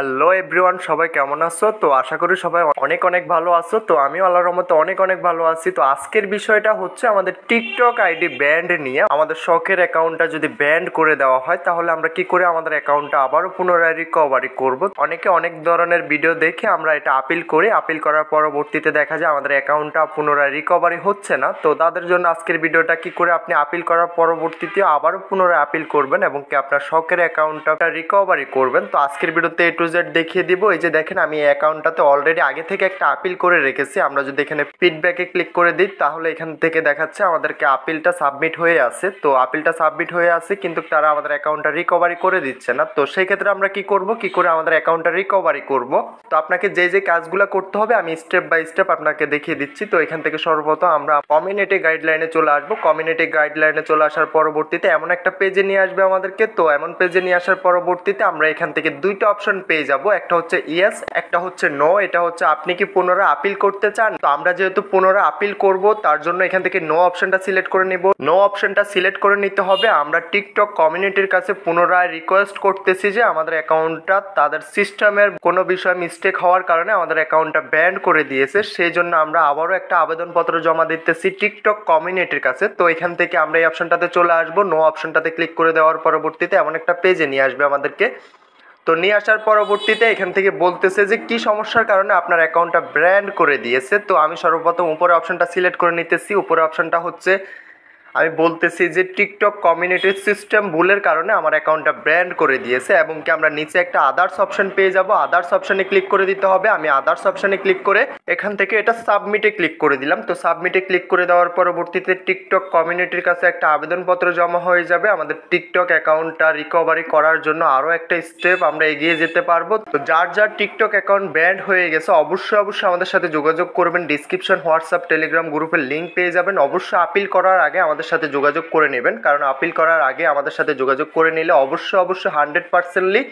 hello everyone সবাই কেমন আছো তো আশা করি সবাই অনেক অনেক ভালো আছো তো আমিও আল্লাহ রহমতে অনেক অনেক ভালো আছি তো আজকের বিষয়টা হচ্ছে আমাদের টিকটক আইডি ব্যান্ড নিয়ে আমাদের শখের অ্যাকাউন্টটা যদি ব্যান্ড করে দেওয়া হয় তাহলে আমরা কি করে আমাদের অ্যাকাউন্টটা আবারও পুনরায় রিকভারি করব অনেকে অনেক ধরনের ভিডিও দেখে আমরা এটা আপিল করি আপিল করার পরবর্তীতে দেখা যায় আমাদের অ্যাকাউন্টটা পুনরায় রিকভারি হচ্ছে না তো তাদের জন্য আজকের ভিডিওটা কি করে আপনি আপিল করার পরবর্তীতে আবারও পুনরায় আপিল করবেন এবং কি আপনার শখের অ্যাকাউন্টটা রিকভারি করবেন তো আজকের ভিডিওতে একটু ইউজার দেখিয়ে দিব এই যে দেখেন আমি অ্যাকাউন্টটাতে অলরেডি আগে থেকে একটা আপিল করে রেখেছি আমরা যদি এখানে ফিডব্যাকে ক্লিক করে দিই তাহলে এখান থেকে দেখাচ্ছে আমাদেরকে আপিলটা সাবমিট হয়ে আছে তো আপিলটা সাবমিট হয়ে আছে কিন্তু তারা আমাদের অ্যাকাউন্টটা রিকভারি করে দিচ্ছে না তো সেই ক্ষেত্রে আমরা কি করব কি করে আমাদের অ্যাকাউন্টটা রিকভারি করব তো আপনাকে যে যে কাজগুলো করতে হবে আমি স্টেপ বাই স্টেপ আপনাকে দেখিয়ে দিচ্ছি তো এখান থেকে সর্বপ্রথম আমরা কমিউনিটি গাইডলাইনে চলে আসবো কমিউনিটি গাইডলাইনে চলে আসার পরবর্তীতে এমন একটা পেজে নিয়ে আসবে আমাদেরকে তো এমন পেজে নিয়ে আসার পরবর্তীতে আমরা এখান থেকে দুইটা অপশন পেয়ে পেয়ে যাব একটা হচ্ছে ইয়েস একটা হচ্ছে নো এটা হচ্ছে আপনি কি পুনরায় আপিল করতে চান তো আমরা যেহেতু পুনরায় আপিল করব তার জন্য এখান থেকে নো অপশনটা সিলেক্ট করে নেব নো অপশনটা সিলেক্ট করে নিতে হবে আমরা টিকটক কমিউনিটির কাছে পুনরায় রিকোয়েস্ট করতেছি যে আমাদের অ্যাকাউন্টটা তাদের সিস্টেমের কোনো বিষয় মিস্টেক হওয়ার কারণে আমাদের অ্যাকাউন্টটা ব্যান্ড করে দিয়েছে সেই জন্য আমরা আবারও একটা আবেদনপত্র জমা দিতেছি টিকটক কমিউনিটির কাছে তো এখান থেকে আমরা এই অপশনটাতে চলে আসবো নো অপশনটাতে ক্লিক করে দেওয়ার পরবর্তীতে এমন একটা পেজে নিয়ে আসবে আমাদেরকে তো নিয়ে আসার পরবর্তীতে এখান থেকে বলতেছে যে কি সমস্যার কারণে আপনার অ্যাকাউন্টটা ব্র্যান্ড করে দিয়েছে তো আমি সর্বপ্রথম উপরে অপশনটা সিলেক্ট করে নিতেছি উপরে অপশনটা হচ্ছে আমি বলতেছি যে টিকটক কমিউনিটি সিস্টেম ভুলের কারণে আমার অ্যাকাউন্টটা ব্র্যান্ড করে দিয়েছে এবং কি আমরা নিচে একটা আদার্স অপশন পেয়ে যাব আদার্স অপশনে ক্লিক করে দিতে হবে আমি আদার্স অপশনে ক্লিক করে এখান থেকে এটা সাবমিটে ক্লিক করে দিলাম তো সাবমিটে ক্লিক করে দেওয়ার পরবর্তীতে টিকটক কমিউনিটির কাছে একটা আবেদনপত্র জমা হয়ে যাবে আমাদের টিকটক অ্যাকাউন্টটা রিকভারি করার জন্য আরও একটা স্টেপ আমরা এগিয়ে যেতে পারবো তো যার যার টিকটক অ্যাকাউন্ট ব্যান্ড হয়ে গেছে অবশ্যই অবশ্যই আমাদের সাথে যোগাযোগ করবেন ডিসক্রিপশন হোয়াটসঅ্যাপ টেলিগ্রাম গ্রুপের লিঙ্ক পেয়ে যাবেন অবশ্যই আপিল করার আগে আমাদের আমাদের সাথে যোগাযোগ করে নেবেন কারণ আপিল করার আগে আমাদের সাথে যোগাযোগ করে নিলে অবশ্যই অবশ্যই হান্ড্রেড পার্সেন্টলি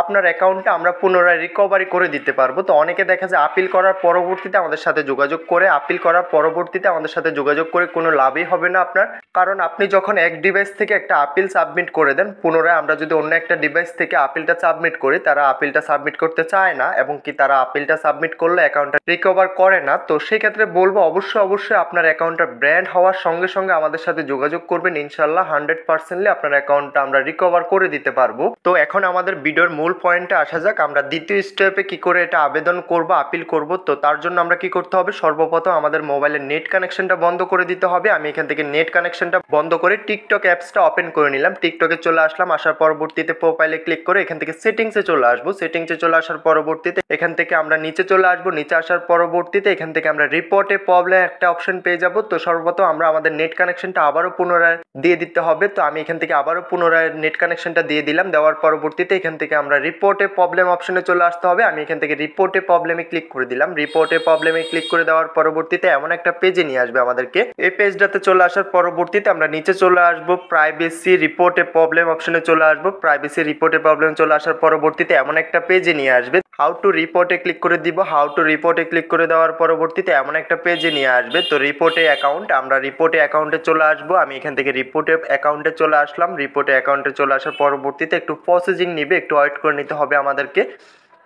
আপনার অ্যাকাউন্টটা আমরা পুনরায় রিকভারি করে দিতে পারবো তো অনেকে দেখা যায় আপিল করার পরবর্তীতে আমাদের সাথে যোগাযোগ করে আপিল করার পরবর্তীতে আমাদের সাথে যোগাযোগ করে কোনো লাভই হবে না আপনার কারণ আপনি যখন এক ডিভাইস থেকে একটা আপিল সাবমিট করে দেন পুনরায় আমরা যদি অন্য একটা ডিভাইস থেকে আপিলটা সাবমিট করি তারা আপিলটা সাবমিট করতে চায় না এবং কি তারা আপিলটা সাবমিট করলে অ্যাকাউন্টটা রিকভার করে না তো সেক্ষেত্রে বলবো অবশ্যই অবশ্যই আপনার অ্যাকাউন্টটা ব্র্যান্ড হওয়ার সঙ্গে সঙ্গে আমাদের সাথে যোগাযোগ করবেন ইনশাল্লাহ হান্ড্রেড পার্সেন্টলি আপনার অ্যাকাউন্টটা আমরা রিকভার করে দিতে পারবো তো এখন আমাদের ভিডিওর মূল পয়েন্টে আসা যাক আমরা দ্বিতীয় স্টেপে কি করে এটা আবেদন করব আপিল করব তো তার জন্য আমরা কি করতে হবে সর্বপ্রথম আমাদের মোবাইলের নেট কানেকশনটা বন্ধ করে দিতে হবে আমি এখান থেকে নেট কানেকশনটা বন্ধ করে টিকটক অ্যাপসটা ওপেন করে নিলাম টিকটকে চলে আসলাম আসার পরবর্তীতে প্রোফাইলে ক্লিক করে এখান থেকে সেটিংসে চলে আসবো সেটিংসে চলে আসার পরবর্তীতে এখান থেকে আমরা নিচে চলে আসবো নিচে আসার পরবর্তীতে এখান থেকে আমরা রিপোর্টে প্রবলেম একটা অপশন পেয়ে যাব তো সর্বপ্রথম আমরা আমাদের নেট কানেকশনটা আবারও পুনরায় দিয়ে দিতে হবে তো আমি এখান থেকে আবারও পুনরায় নেট কানেকশনটা দিয়ে দিলাম দেওয়ার পরবর্তীতে এখান থেকে আমরা আমরা রিপোর্টে প্রবলেম অপশনে চলে আসতে হবে আমি এখান থেকে রিপোর্টে প্রবলেমে ক্লিক করে দিলাম রিপোর্টে প্রবলেমে ক্লিক করে দেওয়ার পরবর্তীতে এমন একটা পেজে নিয়ে আসবে আমাদেরকে এই পেজটাতে চলে আসার পরবর্তীতে আমরা নিচে চলে আসব প্রাইভেসি রিপোর্টে প্রবলেম অপশনে চলে আসবো প্রাইভেসি রিপোর্টে প্রবলেম চলে আসার পরবর্তীতে এমন একটা পেজে নিয়ে আসবে হাউ টু রিপোর্টে ক্লিক করে দিব হাউ টু রিপোর্টে ক্লিক করে দেওয়ার পরবর্তীতে এমন একটা পেজে নিয়ে আসবে তো রিপোর্টে অ্যাকাউন্ট আমরা রিপোর্টে অ্যাকাউন্টে চলে আসব আমি এখান থেকে রিপোর্টে অ্যাকাউন্টে চলে আসলাম রিপোর্টে অ্যাকাউন্টে চলে আসার পরবর্তীতে একটু প্রসেসিং নিবে একটু ওয়েট করে নিতে হবে আমাদেরকে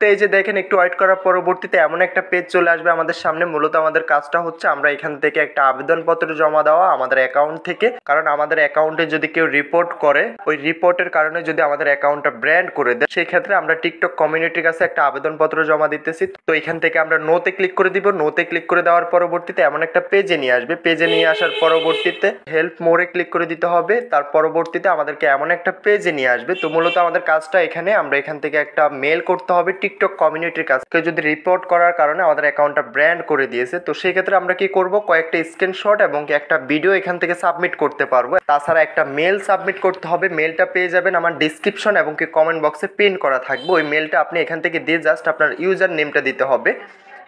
তো এই যে দেখেন একটু ওয়েট করার পরবর্তীতে এমন একটা পেজ চলে আসবে আমাদের সামনে মূলত আমাদের কাজটা হচ্ছে আমরা এখান থেকে একটা আবেদনপত্র জমা দেওয়া আমাদের অ্যাকাউন্ট থেকে কারণ আমাদের অ্যাকাউন্টে যদি কেউ রিপোর্ট করে ওই রিপোর্টের কারণে যদি আমাদের অ্যাকাউন্টটা ব্র্যান্ড করে দেয় সেই ক্ষেত্রে আমরা টিকটক কমিউনিটির কাছে একটা আবেদনপত্র জমা দিতেছি তো এখান থেকে আমরা নোতে ক্লিক করে দিব নোতে ক্লিক করে দেওয়ার পরবর্তীতে এমন একটা পেজে নিয়ে আসবে পেজে নিয়ে আসার পরবর্তীতে হেল্প মোড়ে ক্লিক করে দিতে হবে তার পরবর্তীতে আমাদেরকে এমন একটা পেজে নিয়ে আসবে তো মূলত আমাদের কাজটা এখানে আমরা এখান থেকে একটা মেল করতে হবে টিকটক কমিউনিটির কাছে কেউ যদি রিপোর্ট করার কারণে আমাদের অ্যাকাউন্টটা ব্র্যান্ড করে দিয়েছে তো সেই ক্ষেত্রে আমরা কি করব কয়েকটা স্ক্রিনশট এবং একটা ভিডিও এখান থেকে সাবমিট করতে পারবো তাছাড়া একটা মেল সাবমিট করতে হবে মেলটা পেয়ে যাবেন আমার ডিসক্রিপশন এবং কি কমেন্ট বক্সে পিন করা থাকবে ওই মেলটা আপনি এখান থেকে দিয়ে জাস্ট আপনার ইউজার নেমটা দিতে হবে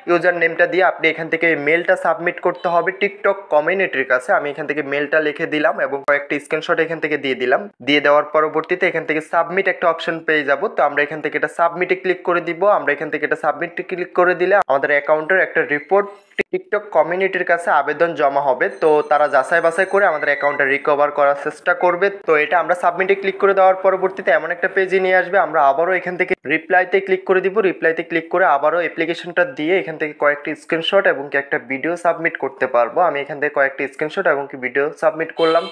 ইউজার নেমটা দিয়ে আপনি এখান থেকে মেলটা সাবমিট করতে হবে টিকটক কমিউনিটির কাছে আমি এখান থেকে মেলটা লিখে দিলাম এবং কয়েকটি স্ক্রিনশট এখান থেকে দিয়ে দিলাম দিয়ে দেওয়ার পরবর্তীতে এখান থেকে সাবমিট একটা অপশন পেয়ে যাব তো আমরা এখান থেকে এটা সাবমিটে ক্লিক করে দিব আমরা এখান থেকে এটা সাবমিটে ক্লিক করে দিলে আমাদের অ্যাকাউন্টের একটা রিপোর্ট টিকটক কমিউনিটির কাছে আবেদন জমা হবে তো তারা যাচাই বাছাই করে আমাদের অ্যাকাউন্টটা রিকভার করার চেষ্টা করবে তো এটা আমরা সাবমিটে ক্লিক করে দেওয়ার পরবর্তীতে এমন একটা পেজে নিয়ে আসবে আমরা আবারও এখান থেকে রিপ্লাইতে ক্লিক করে দিব রিপ্লাইতে ক্লিক করে আবারও অ্যাপ্লিকেশনটা দিয়ে এখান থেকে কয়েকটি স্ক্রিনশট এবং কি একটা ভিডিও সাবমিট করতে পারবো আমি এখান থেকে কয়েকটি স্ক্রিনশট এবং কি ভিডিও সাবমিট করলাম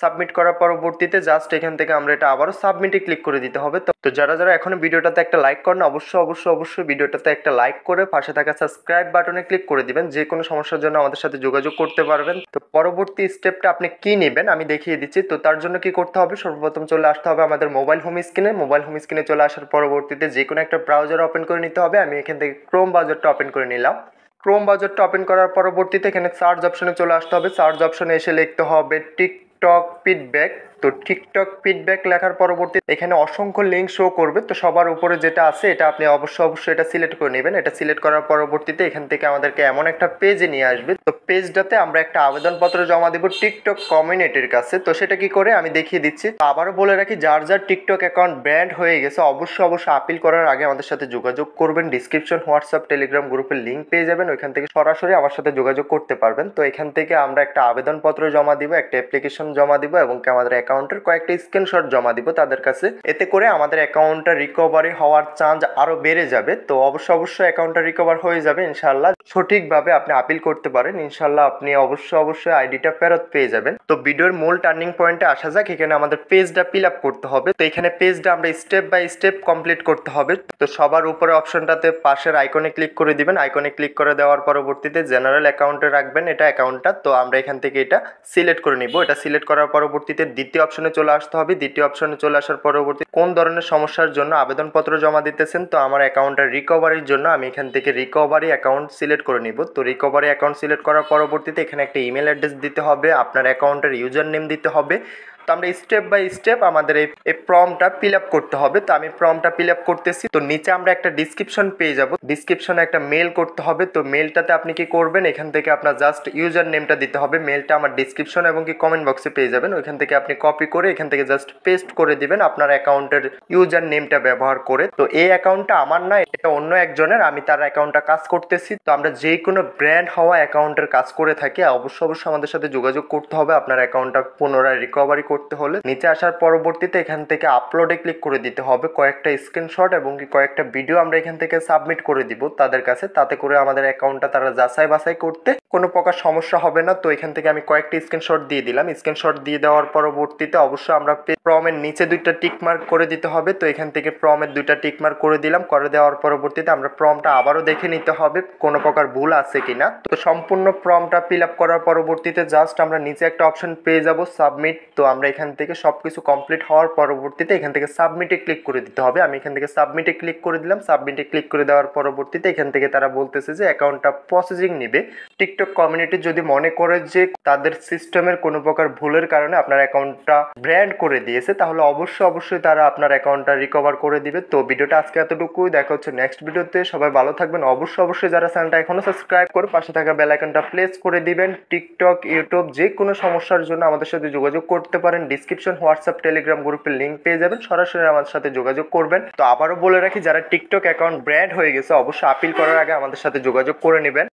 সাবমিট করার পরবর্তীতে জাস্ট এখান থেকে আমরা এটা আবারও সাবমিটে ক্লিক করে দিতে হবে তো যারা যারা এখনও ভিডিওটাতে একটা লাইক করেন অবশ্যই অবশ্যই অবশ্যই ভিডিওটাতে একটা লাইক করে পাশে থাকা সাবস্ক্রাইব বাটনে ক্লিক করে দিবেন যে কোনো সমস্যার জন্য আমাদের সাথে যোগাযোগ করতে পারবেন তো পরবর্তী স্টেপটা আপনি কি নেবেন আমি দেখিয়ে দিচ্ছি তো তার জন্য কি করতে হবে সর্বপ্রথম চলে আসতে হবে আমাদের মোবাইল হোম স্ক্রিনে মোবাইল হোম স্ক্রিনে চলে আসার পরবর্তীতে যে কোনো একটা ব্রাউজার ওপেন করে নিতে হবে আমি এখান থেকে ক্রোম ব্রাউজারটা ওপেন করে নিলাম ক্রোম বাজারটা ওপেন করার পরবর্তীতে এখানে সার্চ অপশনে চলে আসতে হবে সার্চ অপশনে এসে লিখতে হবে টিক Talk feedback তো টিকটক ফিডব্যাক লেখার পরবর্তী এখানে অসংখ্য লিঙ্ক শো করবে তো সবার উপরে যেটা আছে এটা আপনি অবশ্যই অবশ্যই এটা সিলেক্ট করে নেবেন এটা সিলেক্ট করার পরবর্তীতে এখান থেকে আমাদেরকে এমন একটা পেজে নিয়ে আসবে তো পেজটাতে আমরা একটা আবেদনপত্র জমা দেবো টিকটক কমিউনিটির কাছে তো সেটা কি করে আমি দেখিয়ে দিচ্ছি আবারও বলে রাখি যার যার টিকটক অ্যাকাউন্ট ব্র্যান্ড হয়ে গেছে অবশ্যই অবশ্যই আপিল করার আগে আমাদের সাথে যোগাযোগ করবেন ডিসক্রিপশন হোয়াটসঅ্যাপ টেলিগ্রাম গ্রুপের লিঙ্ক পেয়ে যাবেন ওইখান থেকে সরাসরি আমার সাথে যোগাযোগ করতে পারবেন তো এখান থেকে আমরা একটা আবেদনপত্র জমা দিব একটা অ্যাপ্লিকেশন জমা দিব এবং আমাদের অ্যাকাউন্ট অ্যাকাউন্টের কয়েকটা স্ক্রিনশট জমা দিব তাদের কাছে এতে করে আমাদের অ্যাকাউন্টটা রিকভারি হওয়ার চান্স আরও বেড়ে যাবে তো অবশ্য অবশ্যই অ্যাকাউন্টটা রিকভার হয়ে যাবে ইনশাল্লাহ সঠিকভাবে আপনি আপিল করতে পারেন ইনশাল্লাহ আপনি অবশ্যই অবশ্যই আইডিটা ফেরত পেয়ে যাবেন তো ভিডিওর মূল টার্নিং পয়েন্টে আসা যাক এখানে আমাদের পেজটা ফিল আপ করতে হবে তো এখানে পেজটা আমরা স্টেপ বাই স্টেপ কমপ্লিট করতে হবে তো সবার উপরে অপশনটাতে পাশের আইকনে ক্লিক করে দিবেন আইকনে ক্লিক করে দেওয়ার পরবর্তীতে জেনারেল অ্যাকাউন্টে রাখবেন এটা অ্যাকাউন্টটা তো আমরা এখান থেকে এটা সিলেক্ট করে নিব এটা সিলেক্ট করার পরবর্তীতে দ্বিতীয় অপশনে চলে আসতে হবে দ্বিতীয় অপশনে চলে আসার পরবর্তী কোন ধরনের সমস্যার জন্য আবেদনপত্র জমা দিতেছেন তো আমার অ্যাকাউন্টের রিকভারির জন্য আমি এখান থেকে রিকভারি অ্যাকাউন্ট সিলেক্ট করে নিব তো রিকভারি অ্যাকাউন্ট সিলেক্ট করার পরবর্তীতে এখানে একটা ইমেল অ্যাড্রেস দিতে হবে আপনার অ্যাকাউন্টের ইউজার নেম দিতে হবে তো আমরা স্টেপ বাই স্টেপ আমাদের এই এই ফর্মটা ফিল আপ করতে হবে তো আমি ফর্মটা ফিল আপ করতেছি তো নিচে আমরা একটা ডিসক্রিপশন পেয়ে যাব ডিসক্রিপশনে একটা মেল করতে হবে তো মেলটাতে আপনি কি করবেন এখান থেকে আপনার জাস্ট ইউজার নেমটা দিতে হবে মেলটা আমার ডিসক্রিপশন এবং কি কমেন্ট বক্সে পেয়ে যাবেন ওইখান থেকে আপনি কপি করে এখান থেকে জাস্ট পেস্ট করে দিবেন আপনার অ্যাকাউন্টের ইউজার নেমটা ব্যবহার করে তো এই অ্যাকাউন্টটা আমার না এটা অন্য একজনের আমি তার অ্যাকাউন্টটা কাজ করতেছি তো আমরা যে কোনো ব্র্যান্ড হওয়া অ্যাকাউন্টের কাজ করে থাকি অবশ্য অবশ্যই আমাদের সাথে যোগাযোগ করতে হবে আপনার অ্যাকাউন্টটা পুনরায় রিকভারি করতে হলে নিচে আসার পরবর্তীতে এখান থেকে আপলোডে ক্লিক করে দিতে হবে কয়েকটা স্ক্রিনশট এবং কয়েকটা ভিডিও আমরা এখান থেকে সাবমিট করে দিব তাদের কাছে তাতে করে আমাদের অ্যাকাউন্টটা তারা যাচাই বাছাই করতে কোনো প্রকার সমস্যা হবে না তো এখান থেকে আমি কয়েকটা স্ক্রিনশট দিয়ে দিলাম স্ক্রিনশট দিয়ে দেওয়ার পরবর্তীতে অবশ্যই আমরা প্রমের নিচে দুইটা টিকমার্ক করে দিতে হবে তো এখান থেকে প্রমের দুইটা টিকমার্ক করে দিলাম করে দেওয়ার পরবর্তীতে আমরা প্রমটা আবারও দেখে নিতে হবে কোনো প্রকার ভুল আছে কিনা তো সম্পূর্ণ প্রমটা ফিল আপ করার পরবর্তীতে জাস্ট আমরা নিচে একটা অপশন পেয়ে যাব সাবমিট তো আমরা আমরা এখান থেকে সব কিছু কমপ্লিট হওয়ার পরবর্তীতে এখান থেকে সাবমিটে ক্লিক করে দিতে হবে আমি এখান থেকে সাবমিটে ক্লিক করে দিলাম সাবমিটে ক্লিক করে দেওয়ার পরবর্তীতে এখান থেকে তারা বলতেছে যে অ্যাকাউন্টটা প্রসেসিং নেবে টিকটক কমিউনিটি যদি মনে করে যে তাদের সিস্টেমের কোনো প্রকার ভুলের কারণে আপনার অ্যাকাউন্টটা ব্র্যান্ড করে দিয়েছে তাহলে অবশ্যই অবশ্যই তারা আপনার অ্যাকাউন্টটা রিকভার করে দিবে তো ভিডিওটা আজকে এতটুকুই দেখা হচ্ছে নেক্সট ভিডিওতে সবাই ভালো থাকবেন অবশ্যই অবশ্যই যারা চ্যানেলটা এখনও সাবস্ক্রাইব করে পাশে থাকা বেলাইকনটা প্লেস করে দিবেন টিকটক ইউটিউব যে কোনো সমস্যার জন্য আমাদের সাথে যোগাযোগ করতে পারে পারেন ডিসক্রিপশন হোয়াটসঅ্যাপ টেলিগ্রাম গ্রুপের লিঙ্ক পেয়ে যাবেন সরাসরি আমার সাথে যোগাযোগ করবেন তো আবারও বলে রাখি যারা টিকটক অ্যাকাউন্ট ব্র্যান্ড হয়ে গেছে অবশ্যই আপিল করার আগে আমাদের সাথে যোগাযোগ করে নেবেন